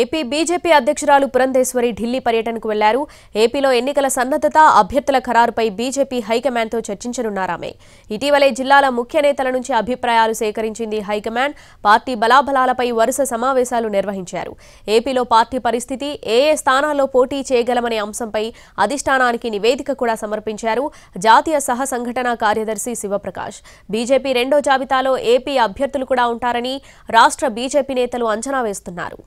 AP BJP అధ్యక్షురాలు పురంధేశ్వరి ఢిల్లీ పర్యటనకు వెళ్లారు ఏపీలో ఎన్నికల సన్నద్దత అభ్యర్థుల ఖరారుపై బీజేపీ హైకమాండ్తో చర్చించనున్నారామె ఇటీవలే జిల్లాల ముఖ్య నేతల నుంచి అభిప్రాయాలు సేకరించింది హైకమాండ్ పార్టీ బలాబలాలపై వరుస సమావేశాలు నిర్వహించారు ఏపీలో పార్టీ పరిస్థితి ఏ ఏ స్థానాల్లో పోటీ చేయగలమనే అంశంపై అధిష్టానానికి నివేదిక కూడా సమర్పించారు జాతీయ సహ సంఘటన కార్యదర్శి శివప్రకాష్ బీజేపీ రెండో జాబితాలో ఏపీ అభ్యర్థులు కూడా ఉంటారని రాష్ట్ర బీజేపీ నేతలు అంచనా వేస్తున్నారు